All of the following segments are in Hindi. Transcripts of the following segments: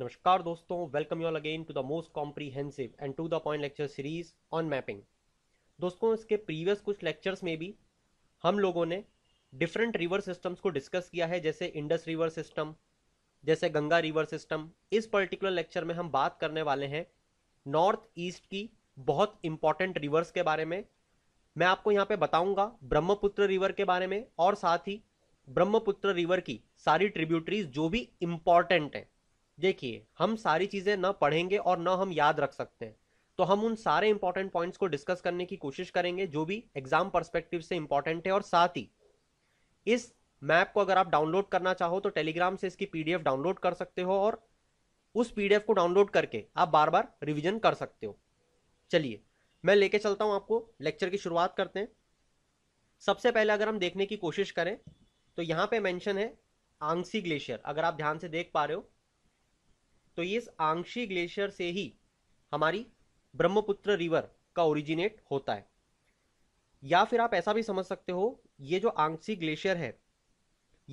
नमस्कार दोस्तों welcome you all again to the most comprehensive and to the point lecture series on mapping दोस्तों इसके प्रीवियस कुछ लेक्चर्स में भी हम लोगों ने डिफरेंट रिवर सिस्टम्स को डिस्कस किया है जैसे इंडस रिवर सिस्टम जैसे गंगा रिवर सिस्टम इस पर्टिकुलर लेक्चर में हम बात करने वाले हैं नॉर्थ ईस्ट की बहुत इंपॉर्टेंट रिवर्स के बारे में मैं आपको यहाँ पे बताऊंगा ब्रह्मपुत्र रिवर के बारे में और साथ ही ब्रह्मपुत्र रिवर की सारी ट्रिब्यूटरीज जो भी इंपॉर्टेंट हैं देखिए हम सारी चीज़ें ना पढ़ेंगे और ना हम याद रख सकते हैं तो हम उन सारे इंपॉर्टेंट पॉइंट्स को डिस्कस करने की कोशिश करेंगे जो भी एग्जाम परस्पेक्टिव से इंपॉर्टेंट है और साथ ही इस मैप को अगर आप डाउनलोड करना चाहो तो टेलीग्राम से इसकी पीडीएफ डाउनलोड कर सकते हो और उस पीडीएफ को डाउनलोड करके आप बार बार रिविजन कर सकते हो चलिए मैं लेके चलता हूँ आपको लेक्चर की शुरुआत करते हैं सबसे पहले अगर हम देखने की कोशिश करें तो यहाँ पे मेंशन है आंगसी ग्लेशियर अगर आप ध्यान से देख पा रहे हो तो ये आंशी ग्लेशियर से ही हमारी ब्रह्मपुत्र रिवर का ओरिजिनेट होता है या फिर आप ऐसा भी समझ सकते हो ये जो आंगसी ग्लेशियर है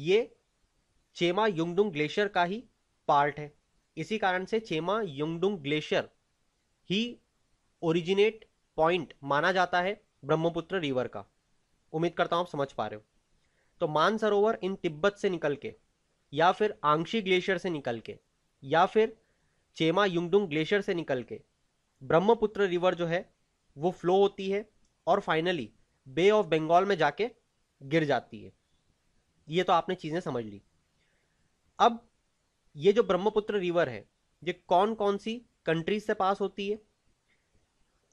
ये चेमा युंगडुंग ग्लेशियर का ही पार्ट है इसी कारण से चेमा युंगडुंग ग्लेशियर ही ओरिजिनेट पॉइंट माना जाता है ब्रह्मपुत्र रिवर का उम्मीद करता हूं आप समझ पा रहे हो तो मानसरोवर इन तिब्बत से निकल के या फिर आंशी ग्लेशियर से निकल के या फिर चेमा युंगडुंग ग्लेशियर से निकल के ब्रह्मपुत्र रिवर जो है वो फ्लो होती है और फाइनली बे ऑफ बंगाल में जाके गिर जाती है ये तो आपने चीज़ें समझ ली अब ये जो ब्रह्मपुत्र रिवर है ये कौन कौन सी कंट्रीज से पास होती है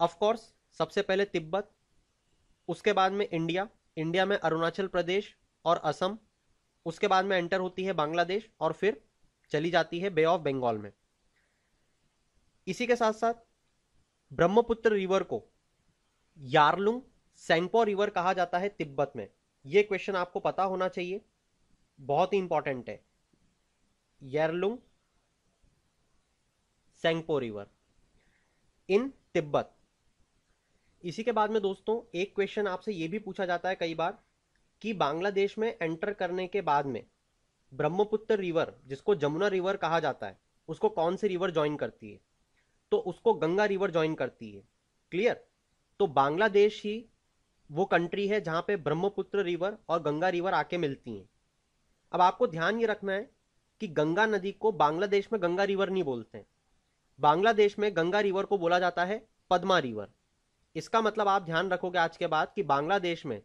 ऑफकोर्स सबसे पहले तिब्बत उसके बाद में इंडिया इंडिया में अरुणाचल प्रदेश और असम उसके बाद में एंटर होती है बांग्लादेश और फिर चली जाती है बे ऑफ बंगाल में इसी के साथ साथ ब्रह्मपुत्र रिवर को यारलुंग सेंगपो रिवर कहा जाता है तिब्बत में यह क्वेश्चन आपको पता होना चाहिए बहुत ही इंपॉर्टेंट है यारलुंग सेंगपो रिवर इन तिब्बत इसी के बाद में दोस्तों एक क्वेश्चन आपसे यह भी पूछा जाता है कई बार कि बांग्लादेश में एंटर करने के बाद में ब्रह्मपुत्र रिवर जिसको जमुना रिवर कहा जाता है उसको कौन सी रिवर ज्वाइन करती है तो उसको गंगा रिवर ज्वाइन करती है क्लियर तो बांग्लादेश ही वो कंट्री है जहाँ पे ब्रह्मपुत्र रिवर और गंगा रिवर आके मिलती हैं अब आपको ध्यान ये रखना है कि गंगा नदी को बांग्लादेश में गंगा रिवर नहीं बोलते हैं बांग्लादेश में गंगा रिवर को बोला जाता है पद्मा रिवर इसका मतलब आप ध्यान रखोगे आज के बाद कि बांग्लादेश में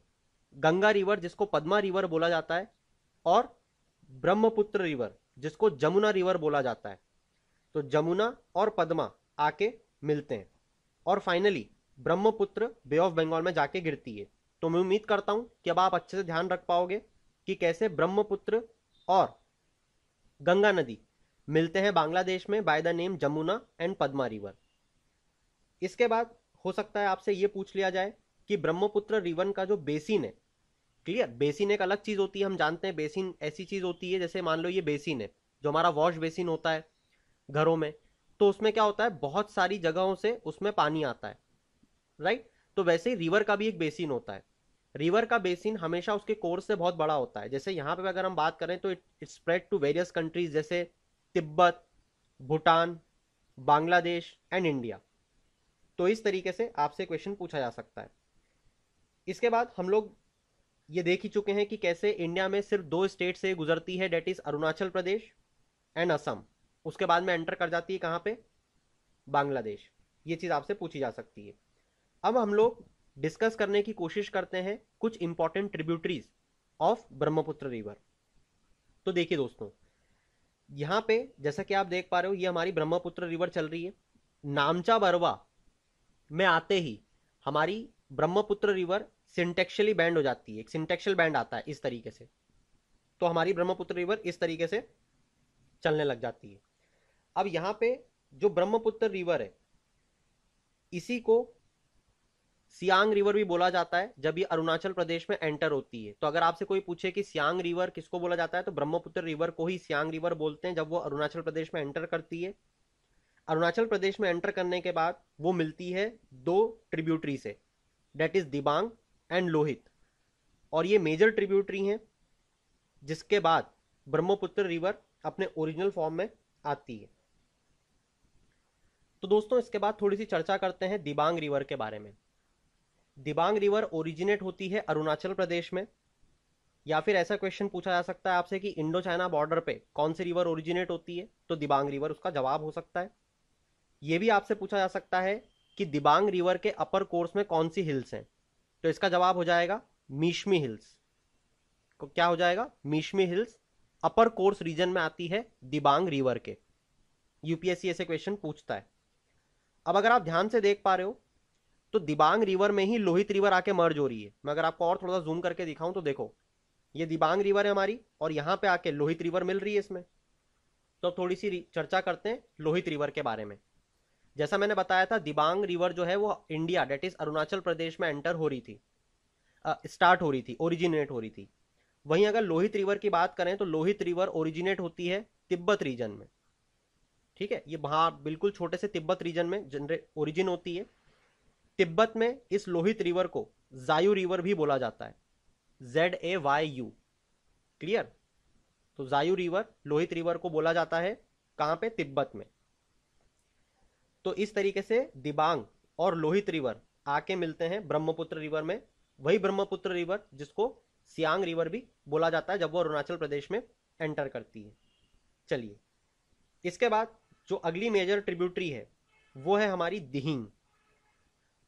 गंगा रिवर जिसको पद्मा रिवर बोला जाता है और ब्रह्मपुत्र रिवर जिसको जमुना रिवर बोला जाता है तो जमुना और पद्मा आके मिलते हैं और finally Brahmaputra bay of Bengal में जाके गिरती है तो मैं उम्मीद करता हूं कि अब आप अच्छे से ध्यान रख पाओगे कि कैसे ब्रह्मपुत्र और गंगा नदी मिलते हैं बांग्लादेश में by the name Jamuna and Padma river इसके बाद हो सकता है आपसे ये पूछ लिया जाए कि ब्रह्मपुत्र रिवर का जो बेसिन है क्लियर बेसिन एक अलग चीज होती है हम जानते हैं बेसिन ऐसी चीज होती है जैसे मान लो ये बेसिन है जो हमारा वॉश बेसिन होता है घरों में तो उसमें क्या होता है बहुत सारी जगहों से उसमें पानी आता है राइट तो वैसे ही रिवर का भी एक बेसिन होता है रिवर का बेसिन हमेशा उसके कोर्स से बहुत बड़ा होता है जैसे यहाँ पे अगर हम बात करें तो it spread to various countries जैसे तिब्बत भूटान बांग्लादेश एंड इंडिया तो इस तरीके से आपसे क्वेश्चन पूछा जा सकता है इसके बाद हम लोग ये देख ही चुके हैं कि कैसे इंडिया में सिर्फ दो स्टेट से गुजरती है that is Arunachal Pradesh and Assam उसके बाद में एंटर कर जाती है कहाँ पे बांग्लादेश ये चीज़ आपसे पूछी जा सकती है अब हम लोग डिस्कस करने की कोशिश करते हैं कुछ important tributaries of Brahmaputra river तो देखिए दोस्तों यहाँ पे जैसा कि आप देख पा रहे हो ये हमारी ब्रह्मपुत्र रिवर चल रही है नामचा बरवा में आते ही हमारी ब्रह्मपुत्र रिवर सिंटेक्शली बैंड हो जाती है एक सिंटेक्शल बैंड आता है इस तरीके से तो हमारी ब्रह्मपुत्र रिवर इस तरीके से चलने लग जाती है अब यहाँ पे जो ब्रह्मपुत्र रिवर है इसी को सियांग रिवर भी बोला जाता है जब ये अरुणाचल प्रदेश में एंटर होती है तो अगर आपसे कोई पूछे कि सियांग रिवर किसको बोला जाता है तो ब्रह्मपुत्र रिवर को ही सियांग रिवर बोलते हैं जब वो अरुणाचल प्रदेश में एंटर करती है अरुणाचल प्रदेश में एंटर करने के बाद वो मिलती है दो ट्रिब्यूटरी से that is Dibang and Lohit और ये मेजर ट्रिब्यूटरी हैं जिसके बाद ब्रह्मपुत्र रिवर अपने ओरिजिनल फॉर्म में आती है तो दोस्तों इसके बाद थोड़ी सी चर्चा करते हैं दिबांग रिवर के बारे में दिबांग रिवर ओरिजिनेट होती है अरुणाचल प्रदेश में या फिर ऐसा क्वेश्चन पूछा जा सकता है आपसे कि इंडो चाइना बॉर्डर पे कौन सी रिवर ओरिजिनेट होती है तो दिबांग रिवर उसका जवाब हो सकता है यह भी आपसे पूछा जा सकता है कि दिबांग रिवर के अपर कोर्स में कौन सी हिल्स हैं तो इसका जवाब हो जाएगा मीशमी हिल्स को क्या हो जाएगा Mishmi hills upper course region में आती है दिबांग रिवर के यूपीएससी ऐसे क्वेश्चन पूछता है अब अगर आप ध्यान से देख पा रहे हो तो दिबांग रिवर में ही लोहित रिवर आके मर्ज हो रही है मैं अगर आपको और थोड़ा सा जूम करके दिखाऊं तो देखो ये दिबांग रिवर है हमारी और यहां पे आके लोहित रिवर मिल रही है इसमें तो अब थोड़ी सी चर्चा करते हैं लोहित रिवर के बारे में जैसा मैंने बताया था दिबांग रिवर जो है वो India that is Arunachal Pradesh में एंटर हो रही थी स्टार्ट uh, हो रही थी ओरिजिनेट हो रही थी वहीं अगर लोहित रिवर की बात करें तो लोहित रिवर ओरिजिनेट होती है तिब्बत रीजन में ठीक है ये वहां बिल्कुल छोटे से तिब्बत रीजन में जनरे ओरिजिन होती है तिब्बत में इस लोहित रिवर को जायू रिवर भी बोला जाता है Z A Y U clear तो जायू रिवर लोहित रिवर को बोला जाता है कहां पे तिब्बत में तो इस तरीके से दिबांग और लोहित रिवर आके मिलते हैं ब्रह्मपुत्र रिवर में वही ब्रह्मपुत्र रिवर जिसको सियांग रिवर भी बोला जाता है जब वो अरुणाचल प्रदेश में एंटर करती है चलिए इसके बाद जो अगली मेजर ट्रिब्यूटरी है वो है हमारी दिहिंग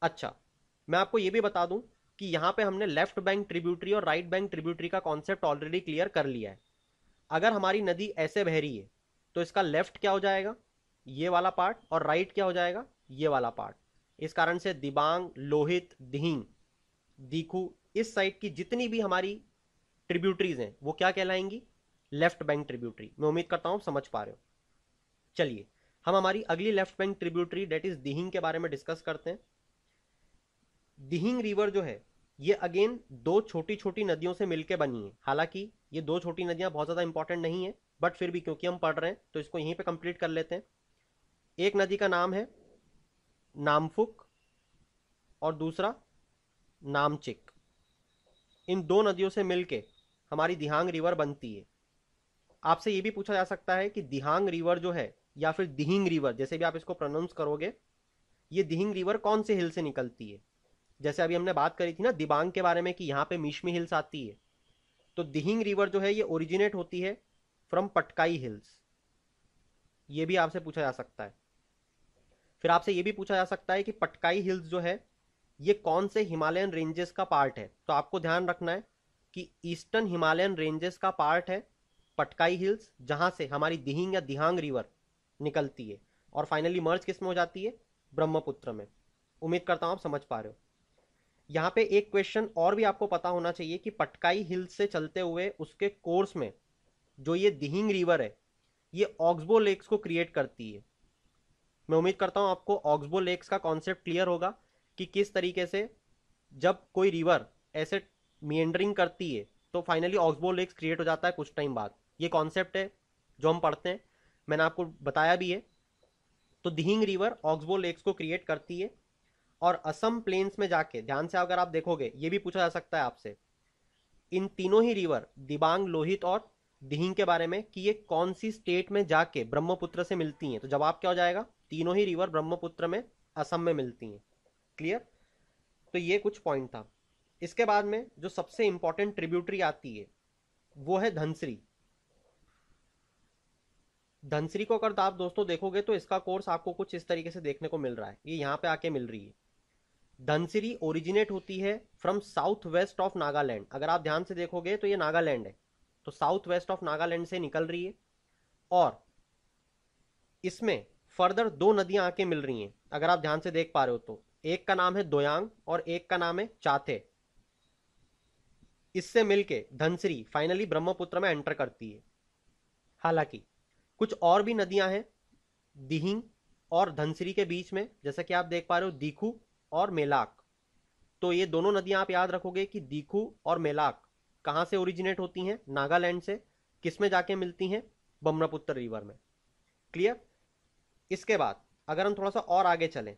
अच्छा मैं आपको ये भी बता दूं कि यहाँ पे हमने लेफ्ट बैंक ट्रिब्यूटरी और राइट बैंक ट्रिब्यूटरी का कॉन्सेप्ट ऑलरेडी क्लियर कर लिया है अगर हमारी नदी ऐसे बह रही है तो इसका लेफ्ट क्या हो जाएगा ये वाला पार्ट और राइट क्या हो जाएगा ये वाला पार्ट इस कारण से दिबांग लोहित दिहिंग दीखू इस साइड की जितनी भी हमारी ट्रिब्यूटरीज हैं वो क्या कहलाएंगी लेफ्ट बैंक ट्रिब्यूटरी मैं उम्मीद करता हूँ समझ पा रहे हो चलिए हम हमारी अगली left bank tributary that is Dihing के बारे में डिस्कस करते हैं दिहिंग रिवर जो है ये अगेन दो छोटी छोटी नदियों से मिलकर बनी है हालांकि ये दो छोटी नदियां बहुत ज़्यादा इंपॉर्टेंट नहीं है बट फिर भी क्योंकि हम पढ़ रहे हैं तो इसको यहीं पे कंप्लीट कर लेते हैं एक नदी का नाम है नामफुक और दूसरा नामचिक इन दो नदियों से मिलके हमारी दिहांग रिवर बनती है आपसे ये भी पूछा जा सकता है कि दिहांग रिवर जो है या फिर दिहिंग रिवर जैसे भी आप इसको प्रोनाउंस करोगे ये दिहिंग रिवर कौन से हिल से निकलती है जैसे अभी हमने बात करी थी ना दिबांग के बारे में कि यहाँ पे मिशमी हिल्स आती है तो दिहिंग रिवर जो है ये ओरिजिनेट होती है फ्रॉम पटकाई हिल्स ये भी आपसे पूछा जा सकता है फिर आपसे ये भी पूछा जा सकता है कि पटकाई हिल्स जो है ये कौन से हिमालयन रेंजेस का पार्ट है तो आपको ध्यान रखना है कि ईस्टर्न हिमालयन रेंजेस का पार्ट है पटकाई हिल्स जहां से हमारी दिहिंग या दिहांग रिवर निकलती है और फाइनली मर्ज किस में हो जाती है ब्रह्मपुत्र में उम्मीद करता हूं आप समझ पा रहे हो यहाँ पे एक क्वेश्चन और भी आपको पता होना चाहिए कि पटकाई हिल्स से चलते हुए उसके कोर्स में जो ये दिहिंग रिवर है ये ऑक्सबो लेक्स को क्रिएट करती है मैं उम्मीद करता हूँ आपको ऑक्सबो लेक्स का कॉन्सेप्ट क्लियर होगा कि किस तरीके से जब कोई रिवर ऐसे मीएंडरिंग करती है तो फाइनली ऑक्सबो लेक्स क्रिएट हो जाता है कुछ टाइम बाद ये कॉन्सेप्ट है जो हम पढ़ते हैं मैंने आपको बताया भी है तो दिहिंग रिवर ऑक्सबो लेक्स को क्रिएट करती है और असम प्लेन्स में जाके ध्यान से अगर आप देखोगे ये भी पूछा जा सकता है आपसे इन तीनों ही रिवर दिबांग लोहित और दिहिंग के बारे में कि ये कौन सी स्टेट में जाके ब्रह्मपुत्र से मिलती हैं तो जवाब क्या हो जाएगा तीनों ही रिवर ब्रह्मपुत्र में असम में मिलती हैं क्लियर तो ये कुछ पॉइंट था इसके बाद में जो सबसे इंपॉर्टेंट ट्रिब्यूटरी आती है वो है धनसरी धनसरी को अगर आप दोस्तों देखोगे तो इसका कोर्स आपको कुछ इस तरीके से देखने को मिल रहा है ये यहाँ पे आके मिल रही है धनसरी ओरिजिनेट होती है from south west of Nagaland अगर आप ध्यान से देखोगे तो ये नागालैंड है तो साउथ वेस्ट ऑफ नागालैंड से निकल रही है और इसमें फर्दर दो नदियां आके मिल रही हैं अगर आप ध्यान से देख पा रहे हो तो एक का नाम है दोयांग और एक का नाम है चाथे इससे मिलके धनसरी फाइनली ब्रह्मपुत्र में एंटर करती है हालांकि कुछ और भी नदियां हैं दिहिंग और धनसरी के बीच में जैसा कि आप देख पा रहे हो दीखू और मेलाक तो ये दोनों नदियां आप याद रखोगे कि दीखू और मेलाक कहां से ओरिजिनेट होती हैं नागालैंड से किस में जाके मिलती हैं ब्रह्मपुत्र रिवर में क्लियर इसके बाद अगर हम थोड़ा सा और आगे चलें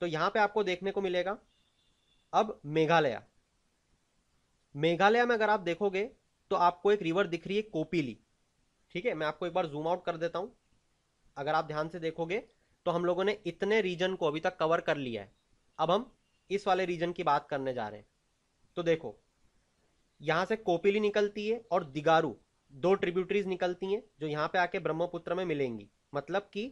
तो यहाँ पे आपको देखने को मिलेगा अब मेघालय मेघालय में अगर आप देखोगे तो आपको एक रिवर दिख रही है कोपीली ठीक है मैं आपको एक बार जूम आउट कर देता हूँ अगर आप ध्यान से देखोगे तो हम लोगों ने इतने रीजन को अभी तक कवर कर लिया है अब हम इस वाले रीजन की बात करने जा रहे हैं तो देखो यहाँ से कोपीली निकलती है और दिगारू दो ट्रिब्यूटरीज निकलती हैं जो यहाँ पे आके ब्रह्मपुत्र में मिलेंगी मतलब कि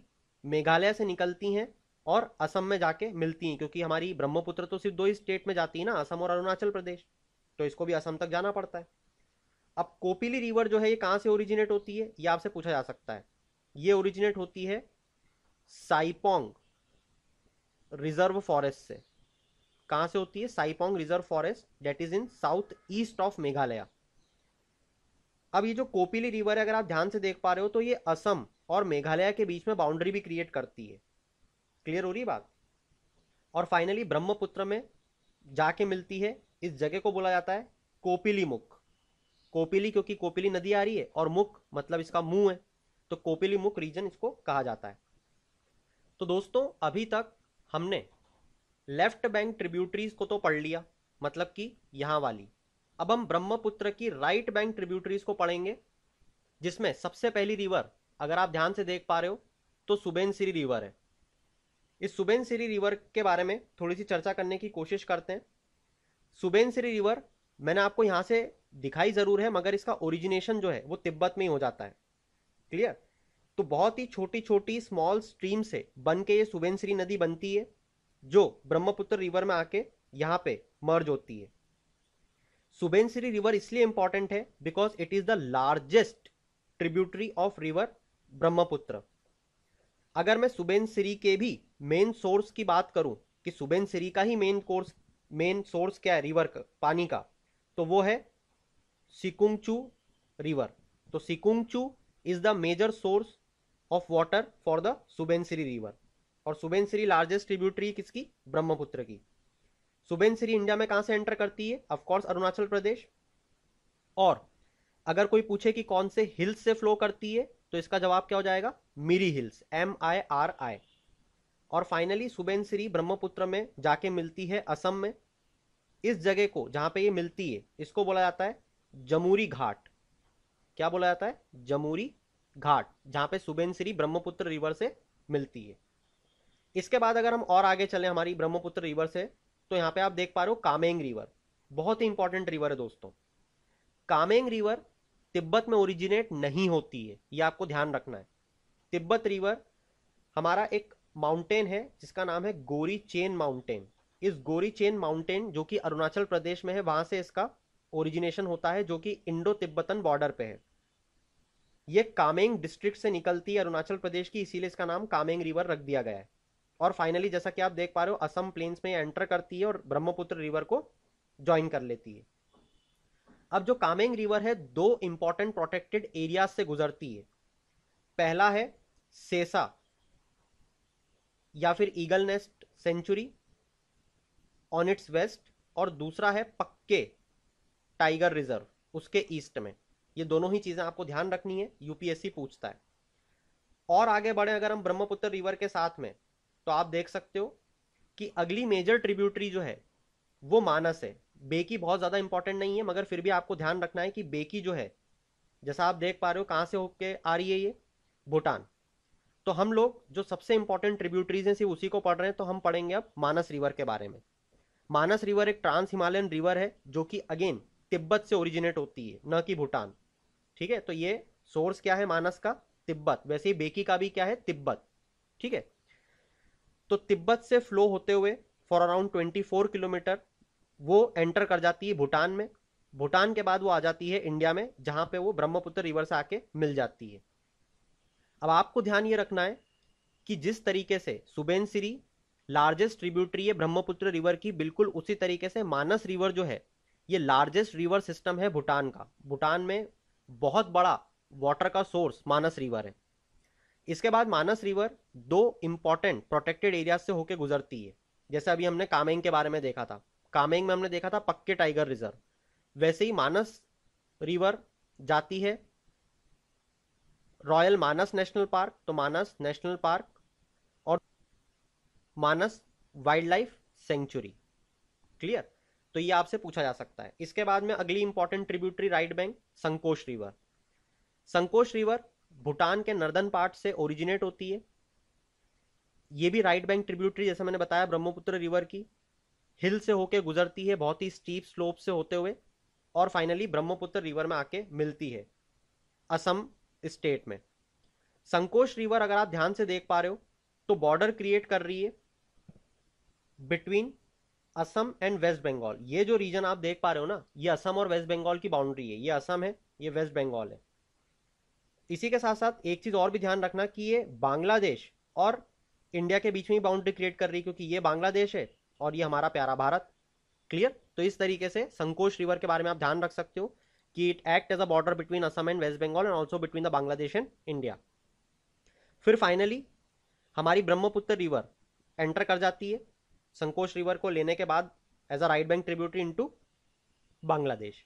मेघालय से निकलती हैं और असम में जाके मिलती हैं क्योंकि हमारी ब्रह्मपुत्र तो सिर्फ दो ही स्टेट में जाती है ना असम और अरुणाचल प्रदेश तो इसको भी असम तक जाना पड़ता है अब कोपिली रिवर जो है ये कहाँ से ओरिजिनेट होती है ये आपसे पूछा जा सकता है ये ओरिजिनेट होती है साइपोंग रिजर्व फॉरेस्ट से कहाँ से होती है Saipong reserve forest that is in south east of Meghalaya अब ये जो कोपिली रिवर है अगर आप ध्यान से देख पा रहे हो तो ये असम और मेघालय के बीच में बाउंड्री भी क्रिएट करती है क्लियर हो रही बात और फाइनली ब्रह्मपुत्र में जाके मिलती है इस जगह को बोला जाता है कोपिली मुख कोपिली क्योंकि कोपिली नदी आ रही है और मुख मतलब इसका मुंह है तो कोपिली मुख रीजन इसको कहा जाता है तो दोस्तों अभी तक हमने लेफ्ट बैंक ट्रिब्यूटरीज को तो पढ़ लिया मतलब कि यहां वाली अब हम ब्रह्मपुत्र की राइट बैंक ट्रिब्यूटरीज को पढ़ेंगे जिसमें सबसे पहली रिवर अगर आप ध्यान से देख पा रहे हो तो सुबेनसिरी रिवर है इस सुबेनसिरी रिवर के बारे में थोड़ी सी चर्चा करने की कोशिश करते हैं सुबेनसिरी रिवर मैंने आपको यहां से दिखाई ज़रूर है मगर इसका ओरिजिनेशन जो है वो तिब्बत में ही हो जाता है क्लियर तो बहुत ही छोटी छोटी स्मॉल स्ट्रीम से बन के ये सुबेनसिरी नदी बनती है जो ब्रह्मपुत्र रिवर में आके यहां पे मर्ज होती है सुबेनसिरी रिवर इसलिए इंपॉर्टेंट है because it is the largest tributary of river Brahmaputra अगर मैं सुबेन सिरी के भी मेन सोर्स की बात करूं कि सुबेन सिरी का ही मेन कोर्स मेन सोर्स क्या है रिवर का पानी का तो वो है सिकुंगचू रिवर तो Sikungchu is the major source of water for the Subansiri river और सुबेनसिरी लार्जेस्ट ट्रिब्यूटरी किसकी ब्रह्मपुत्र की सुबेनसिरी इंडिया में कहाँ से एंटर करती है ऑफकोर्स अरुणाचल प्रदेश और अगर कोई पूछे कि कौन से हिल्स से फ्लो करती है तो इसका जवाब क्या हो जाएगा Miri hills M I R I और फाइनली सुबेनसिरी ब्रह्मपुत्र में जाके मिलती है असम में इस जगह को जहां पे ये मिलती है इसको बोला जाता है जमूरी घाट क्या बोला जाता है जमूरी घाट जहां पे सुबेनसिरी ब्रह्मपुत्र रिवर से मिलती है इसके बाद अगर हम और आगे चले हमारी ब्रह्मपुत्र रिवर से तो यहां पे आप देख पा रहे हो कामेंग रिवर बहुत ही इंपॉर्टेंट रिवर है दोस्तों कामेंग रिवर तिब्बत में ओरिजिनेट नहीं होती है ये आपको ध्यान रखना है तिब्बत रिवर हमारा एक माउंटेन है जिसका नाम है गोरी चेन माउंटेन इस गोरी चेन माउंटेन जो कि अरुणाचल प्रदेश में है वहां से इसका ओरिजिनेशन होता है जो कि इंडो तिब्बतन बॉर्डर पे है ये कामेंग डिस्ट्रिक्ट से निकलती है अरुणाचल प्रदेश की इसीलिए इसका नाम कामेंग रिवर रख दिया गया है और फाइनली जैसा कि आप देख पा रहे हो असम प्लेन्स में एंटर करती है और ब्रह्मपुत्र रिवर को ज्वाइन कर लेती है अब जो कामेंग रिवर है दो इंपॉर्टेंट प्रोटेक्टेड एरिया से गुजरती है पहला है सेसा या फिर Eagle Nest sanctuary on its west और दूसरा है पक्के टाइगर रिजर्व उसके ईस्ट में ये दोनों ही चीज़ें आपको ध्यान रखनी है यूपीएससी पूछता है और आगे बढ़े अगर हम ब्रह्मपुत्र रिवर के साथ में तो आप देख सकते हो कि अगली मेजर ट्रिब्यूटरी जो है वो मानस है बेकी बहुत ज़्यादा इंपॉर्टेंट नहीं है मगर फिर भी आपको ध्यान रखना है कि बेकी जो है जैसा आप देख पा रहे हो कहाँ से होके आ रही है ये भूटान तो हम लोग जो सबसे इंपॉर्टेंट ट्रिब्यूटरीज हैं सिर्फ उसी को पढ़ रहे हैं तो हम पढ़ेंगे अब मानस रिवर के बारे में मानस रिवर एक ट्रांस हिमालयन रिवर है जो कि अगेन तिब्बत से ओरिजिनेट होती है न कि भूटान ठीक है तो ये सोर्स क्या है मानस का तिब्बत वैसे ही बेकी का भी क्या है तिब्बत ठीक है तो तिब्बत से फ्लो होते हुए फॉर अराउंड 24 किलोमीटर वो एंटर कर जाती है भूटान में भूटान के बाद वो आ जाती है इंडिया में जहां पे वो ब्रह्मपुत्र रिवर से आके मिल जाती है अब आपको ध्यान ये रखना है कि जिस तरीके से सुबेन सिरी लार्जेस्ट ट्रिब्यूटरी है ब्रह्मपुत्र रिवर की बिल्कुल उसी तरीके से मानस रिवर जो है ये लार्जेस्ट रिवर सिस्टम है भूटान का भूटान में बहुत बड़ा वाटर का सोर्स मानस रिवर है इसके बाद मानस रिवर दो इंपॉर्टेंट प्रोटेक्टेड एरिया से होके गुजरती है जैसे अभी हमने कामेंग के बारे में देखा था कामेंग में हमने देखा था पक्के टाइगर रिजर्व वैसे ही मानस रिवर जाती है रॉयल मानस नेशनल पार्क तो मानस नेशनल पार्क और Manas wildlife sanctuary clear तो ये आपसे पूछा जा सकता है इसके बाद में अगली important tributary right bank Sankosh river Sankosh river Bhutan के नर्दन पार्ट से ओरिजिनेट होती है ये भी राइट बैंक ट्रिब्यूटरी जैसे मैंने बताया ब्रह्मपुत्र रिवर की हिल से होके गुजरती है बहुत ही स्टीप स्लोप से होते हुए और फाइनली ब्रह्मपुत्र रिवर में आके मिलती है असम स्टेट में संकोच रिवर अगर आप ध्यान से देख पा रहे हो तो बॉर्डर क्रिएट कर रही है between Assam and west Bengal ये जो रीजन आप देख पा रहे हो ना ये असम और वेस्ट बंगाल की बाउंड्री है ये असम है ये वेस्ट बंगाल है इसी के साथ साथ एक चीज़ और भी ध्यान रखना कि ये बांग्लादेश और इंडिया के बीच में ही बाउंड्री क्रिएट कर रही है क्योंकि ये बांग्लादेश है और ये हमारा प्यारा भारत क्लियर तो इस तरीके से संकोच रिवर के बारे में आप ध्यान रख सकते हो कि it act as a border between Assam and west Bengal and also between the Bangladesh and India फिर फाइनली हमारी ब्रह्मपुत्र रिवर एंटर कर जाती है संकोच रिवर को लेने के बाद as a right bank tributary in Bangladesh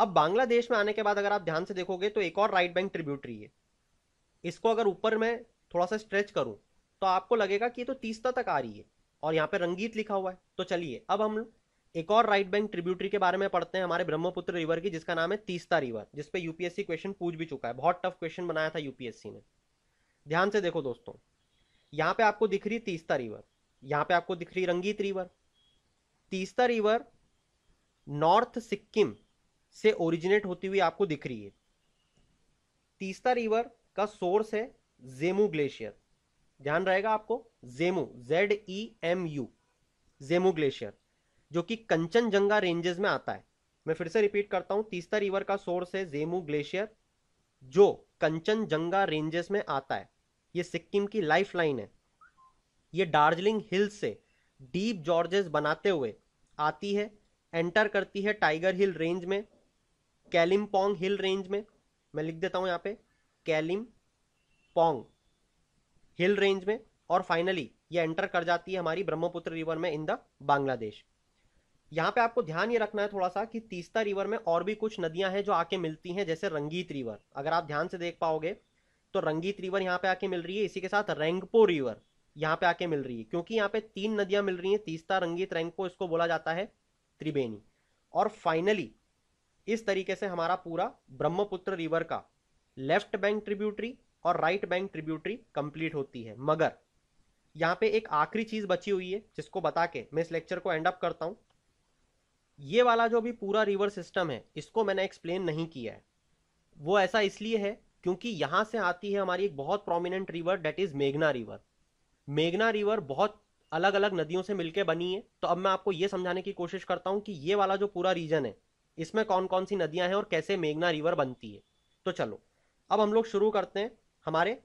अब बांग्लादेश में आने के बाद अगर आप ध्यान से देखोगे तो एक और राइट बैंक ट्रिब्यूटरी है इसको अगर ऊपर मैं थोड़ा सा स्ट्रेच करूं तो आपको लगेगा कि ये तो तीस्ता तक आ रही है और यहाँ पे रंगीत लिखा हुआ है तो चलिए अब हम एक और राइट बैंक ट्रिब्यूटरी के बारे में पढ़ते हैं हमारे ब्रह्मपुत्र रिवर की जिसका नाम है तीस्ता रिवर जिसपे यूपीएससी क्वेश्चन पूछ भी चुका है बहुत टफ क्वेश्चन बनाया था यूपीएससी ने ध्यान से देखो दोस्तों यहाँ पे आपको दिख रही तीस्ता रिवर यहाँ पे आपको दिख रही Rangeet river Teesta river north Sikkim से ओरिजिनेट होती हुई आपको दिख रही है तीस्ता रिवर का सोर्स है जेमू ग्लेशियर ध्यान रहेगा आपको Zemu Z E M U Zemu glacier जो कि कंचनजंगा रेंजेस में आता है मैं फिर से रिपीट करता हूं तीस्ता रिवर का सोर्स है जेमू ग्लेशियर जो कंचनजंगा रेंजेस में आता है ये सिक्किम की लाइफ लाइन है ये दार्जिलिंग हिल्स से डीप जॉर्जेस बनाते हुए आती है एंटर करती है टाइगर हिल रेंज में कैलिम पोंग हिल रेंज में मैं लिख देता हूं यहाँ पे कैलिम पोंग हिल रेंज में और फाइनली ये एंटर कर जाती है हमारी ब्रह्मपुत्र रिवर में इन द बांग्लादेश यहाँ पे आपको ध्यान ये रखना है थोड़ा सा कि तीस्ता रिवर में और भी कुछ नदियां हैं जो आके मिलती हैं जैसे रंगीत रिवर अगर आप ध्यान से देख पाओगे तो रंगीत रिवर यहाँ पे आके मिल रही है इसी के साथ रैंगपो रिवर यहाँ पे आके मिल रही है क्योंकि यहाँ पे तीन नदियां मिल रही हैं तीस्ता रंगीत रैंगपो इसको बोला जाता है त्रिवेणी और फाइनली इस तरीके से हमारा पूरा ब्रह्मपुत्र रिवर का लेफ्ट बैंक ट्रिब्यूटरी और राइट बैंक ट्रिब्यूटरी कंप्लीट होती है मगर यहां पे एक आखिरी चीज बची हुई है जिसको बता के मैं इस लेक्चर को एंड अप करता हूं ये वाला जो भी पूरा रिवर सिस्टम है इसको मैंने एक्सप्लेन नहीं किया है वो ऐसा इसलिए है क्योंकि यहां से आती है हमारी एक बहुत प्रोमिनेंट रिवर डेट इज मेघना रिवर मेघना रिवर बहुत अलग अलग नदियों से मिलकर बनी है तो अब मैं आपको ये समझाने की कोशिश करता हूं कि ये वाला जो पूरा रीजन है इसमें कौन कौन सी नदियां हैं और कैसे मेघना रिवर बनती है तो चलो अब हम लोग शुरू करते हैं हमारे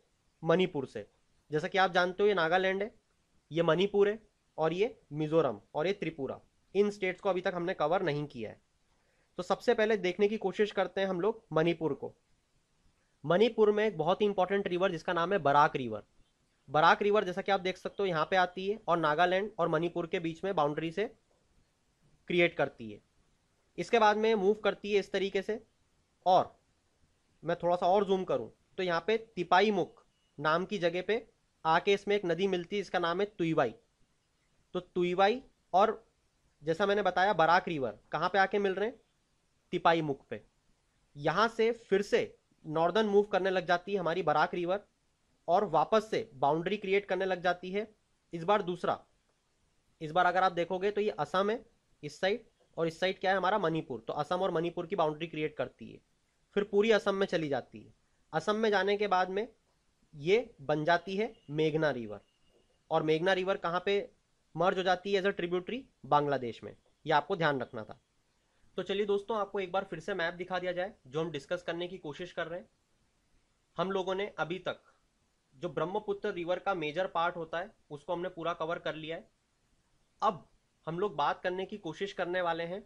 मणिपुर से जैसा कि आप जानते हो ये नागालैंड है ये मणिपुर है और ये मिजोरम और ये त्रिपुरा इन स्टेट्स को अभी तक हमने कवर नहीं किया है तो सबसे पहले देखने की कोशिश करते हैं हम लोग मणिपुर को मणिपुर में एक बहुत ही इंपॉर्टेंट रिवर जिसका नाम है बराक रिवर बराक रिवर जैसा कि आप देख सकते हो यहाँ पे आती है और नागालैंड और मणिपुर के बीच में बाउंड्री से क्रिएट करती है इसके बाद में मूव करती है इस तरीके से और मैं थोड़ा सा और जूम करूँ तो यहाँ पे तिपाई मुख नाम की जगह पे आके इसमें एक नदी मिलती है इसका नाम है तुईवाई तो तुईवाई और जैसा मैंने बताया बराक रिवर कहाँ पे आके मिल रहे हैं तिपाई मुख पे यहाँ से फिर से नॉर्दर्न मूव करने लग जाती है हमारी बराक रिवर और वापस से बाउंड्री क्रिएट करने लग जाती है इस बार दूसरा इस बार अगर आप देखोगे तो ये असम है इस साइड और इस साइड क्या है हमारा मणिपुर तो असम और मणिपुर की बाउंड्री क्रिएट करती है फिर पूरी असम में चली जाती है असम में जाने के बाद में ये बन जाती है मेघना रिवर और मेघना रिवर कहाँ पे मर्ज हो जाती है एज अ ट्रिब्यूटरी बांग्लादेश में ये आपको ध्यान रखना था तो चलिए दोस्तों आपको एक बार फिर से मैप दिखा दिया जाए जो हम डिस्कस करने की कोशिश कर रहे हैं हम लोगों ने अभी तक जो ब्रह्मपुत्र रिवर का मेजर पार्ट होता है उसको हमने पूरा कवर कर लिया है अब हम लोग बात करने की कोशिश करने वाले हैं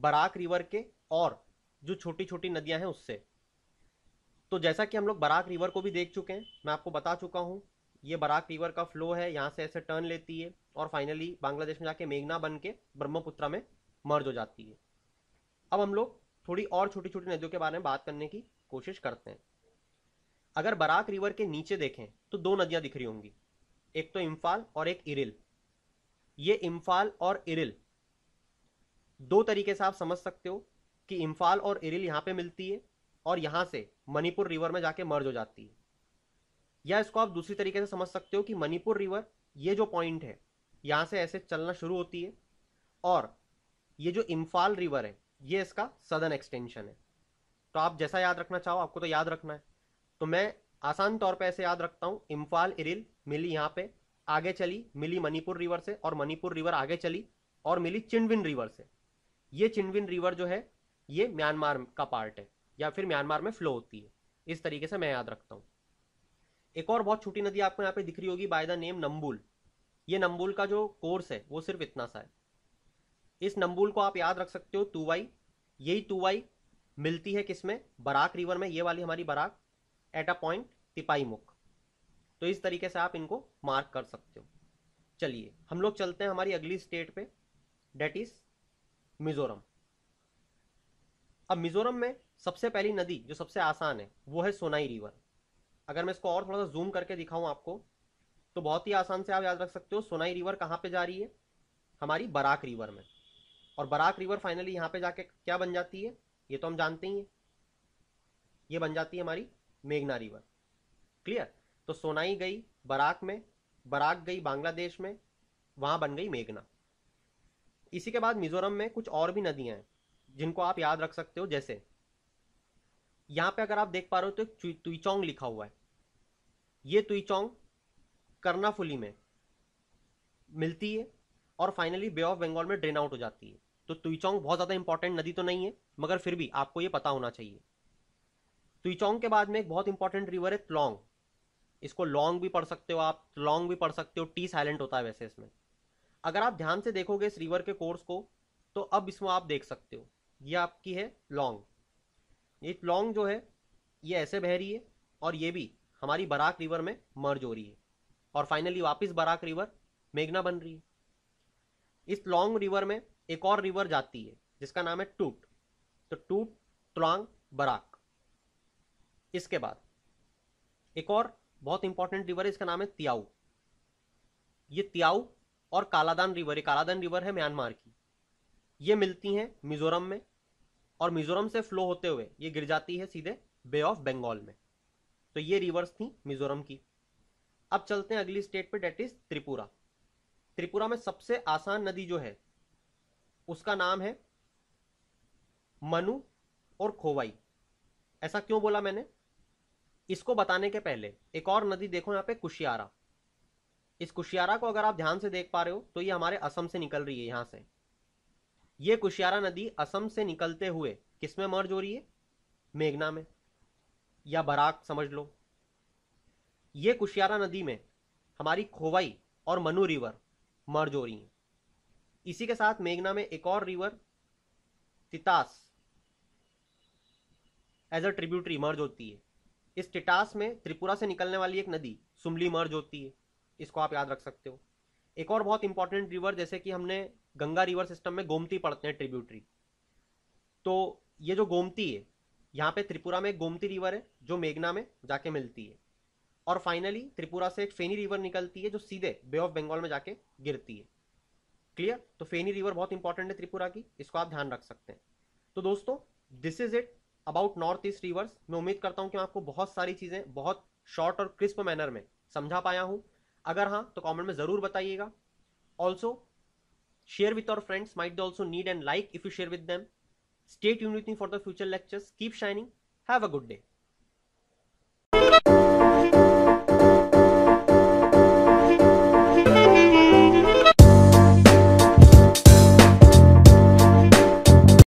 बराक रिवर के और जो छोटी छोटी नदियां हैं उससे तो जैसा कि हम लोग बराक रिवर को भी देख चुके हैं मैं आपको बता चुका हूँ ये बराक रिवर का फ्लो है यहाँ से ऐसे टर्न लेती है और फाइनली बांग्लादेश में जाके मेघना बन के ब्रह्मपुत्रा में मर्ज हो जाती है अब हम लोग थोड़ी और छोटी छोटी नदियों के बारे में बात करने की कोशिश करते हैं अगर बराक रिवर के नीचे देखें तो दो नदियां दिख रही होंगी एक तो इम्फाल और एक इरिल ये इम्फाल और इरिल दो तरीके से आप समझ सकते हो कि इम्फाल और इरिल यहाँ पे मिलती है और यहां से मणिपुर रिवर में जाके मर्ज हो जाती है या इसको आप दूसरी तरीके से समझ सकते हो कि मणिपुर रिवर ये जो पॉइंट है यहां से ऐसे चलना शुरू होती है और ये जो इम्फाल रिवर है ये इसका सदन एक्सटेंशन है तो आप जैसा याद रखना चाहो आपको तो याद रखना है तो मैं आसान तौर पर ऐसे याद रखता हूँ इम्फाल इरिल मिली यहाँ पे आगे चली मिली मणिपुर रिवर से और मणिपुर रिवर आगे चली और मिली चिनविन रिवर से ये चिनविन रिवर जो है ये म्यांमार का पार्ट है या फिर म्यांमार में फ्लो होती है इस तरीके से मैं याद रखता हूँ एक और बहुत छोटी नदी आपको यहाँ पे दिख रही होगी बाय द नेम नंबुल ये नंबुल का जो कोर्स है वो सिर्फ इतना सा है इस नंबुल को आप याद रख सकते हो तुवाई यही तुवाई मिलती है किसमें बराक रिवर में ये वाली हमारी Barak at a point Tipaimukh तो इस तरीके से आप इनको मार्क कर सकते हो चलिए हम लोग चलते हैं हमारी अगली स्टेट पे डेट इज़ मिज़ोरम अब मिज़ोरम में सबसे पहली नदी जो सबसे आसान है वो है सोनाई रिवर अगर मैं इसको और थोड़ा सा जूम करके दिखाऊं आपको तो बहुत ही आसान से आप याद रख सकते हो सोनाई रिवर कहाँ पे जा रही है हमारी बराक रिवर में और बराक रिवर फाइनली यहाँ पे जाके क्या बन जाती है ये तो हम जानते ही हैं ये बन जाती है हमारी मेघना रिवर क्लियर तो सोनाई गई बराक में बराक गई बांग्लादेश में वहाँ बन गई मेघना इसी के बाद मिजोरम में कुछ और भी नदियाँ हैं जिनको आप याद रख सकते हो जैसे यहाँ पे अगर आप देख पा रहे हो तो तुईचोंग लिखा हुआ है ये तुईचोंग कर्नाफुली में मिलती है और फाइनली बे ऑफ बंगाल में ड्रेन आउट हो जाती है तो तुईचोंग बहुत ज़्यादा इंपॉर्टेंट नदी तो नहीं है मगर फिर भी आपको ये पता होना चाहिए तुईचोंग के बाद में एक बहुत इंपॉर्टेंट रिवर है त्लोंग इसको लॉन्ग भी पढ़ सकते हो आप लॉन्ग भी पढ़ सकते हो टी साइलेंट होता है वैसे इसमें अगर आप ध्यान से देखोगे इस रिवर के कोर्स को तो अब इसमें आप देख सकते हो ये आपकी है लॉन्ग ये टलोंग जो है ये ऐसे बह रही है और ये भी हमारी बराक रिवर में मर्ज हो रही है और फाइनली वापस बराक रिवर मेघना बन रही है इस लॉन्ग रिवर में एक और रिवर जाती है जिसका नाम है टूट तो टूट त्लांग बराक इसके बाद एक और बहुत इंपॉर्टेंट रिवर है इसका नाम है तियाऊ ये तियाऊ और कालादान रिवर ये कालादान रिवर है म्यांमार की ये मिलती हैं मिजोरम में और मिजोरम से फ्लो होते हुए ये गिर जाती है सीधे बे ऑफ बंगाल में तो ये रिवर्स थी मिजोरम की अब चलते हैं अगली स्टेट पे डेट इज त्रिपुरा त्रिपुरा में सबसे आसान नदी जो है उसका नाम है मनु और खोवाई ऐसा क्यों बोला मैंने इसको बताने के पहले एक और नदी देखो यहाँ पे कुशियारा इस कुशियारा को अगर आप ध्यान से देख पा रहे हो तो ये हमारे असम से निकल रही है यहां से ये कुशियारा नदी असम से निकलते हुए किस में मर्ज हो रही है मेघना में या बराक समझ लो ये कुशियारा नदी में हमारी खोवाई और मनु रिवर मर्ज हो रही हैं इसी के साथ मेघना में एक और river Titas as a tributary मर्ज होती है इस टिटास में त्रिपुरा से निकलने वाली एक नदी सुमली मर्ज होती है इसको आप याद रख सकते हो एक और बहुत इंपॉर्टेंट रिवर जैसे कि हमने गंगा रिवर सिस्टम में गोमती पढ़ते हैं ट्रिब्यूटरी तो ये जो गोमती है यहाँ पे त्रिपुरा में एक गोमती रिवर है जो मेघना में जाके मिलती है और फाइनली त्रिपुरा से एक फेनी रिवर निकलती है जो सीधे बे ऑफ बंगाल में जाके गिरती है क्लियर तो फेनी रिवर बहुत इंपॉर्टेंट है त्रिपुरा की इसको आप ध्यान रख सकते हैं तो दोस्तों this is it about north east rivers मैं उम्मीद करता हूँ कि मैं आपको बहुत सारी चीज़ें बहुत शॉर्ट और क्रिस्प मैनर में समझा पाया हूँ अगर हाँ तो कॉमेंट में जरूर बताइएगा also share with our friends might also need and like if you share with them state uniting for the future lectures keep shining have a good day